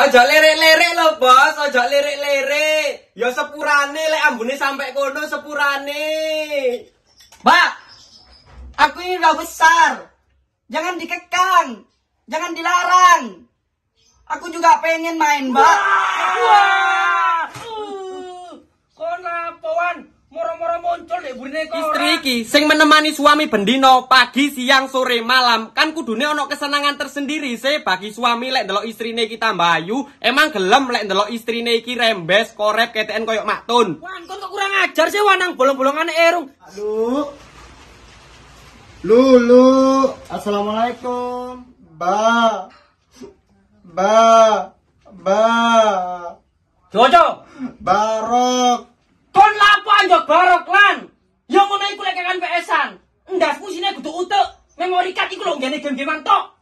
Ojo lirik-lirik lo bos, ojo lirik-lirik. Ya sepurane lek ambune sampai kono sepurane. Mbak, aku ini udah besar. Jangan dikekang, jangan dilarang. Aku juga pengen main, Mbak. Wah! Wah! Istri iki sing menemani suami bendino pagi, siang, sore, malam. Kan kudune ono kesenangan tersendiri se bagi suami lek delok istrine iki tambah ayu, emang gelem lek delok istrine iki rembes, korep, KTN koyok maktun. Wan, kon kok kurang ajar sih wanang bolong-bolongan erung. Aduh. Lulu, assalamualaikum, ba, ba, ba, Jojo, Barok, kon lapo anjo Barok jangan PS-an. Ndasmu sine kudu utek. Memori card iku lho nggene game-gamean tok.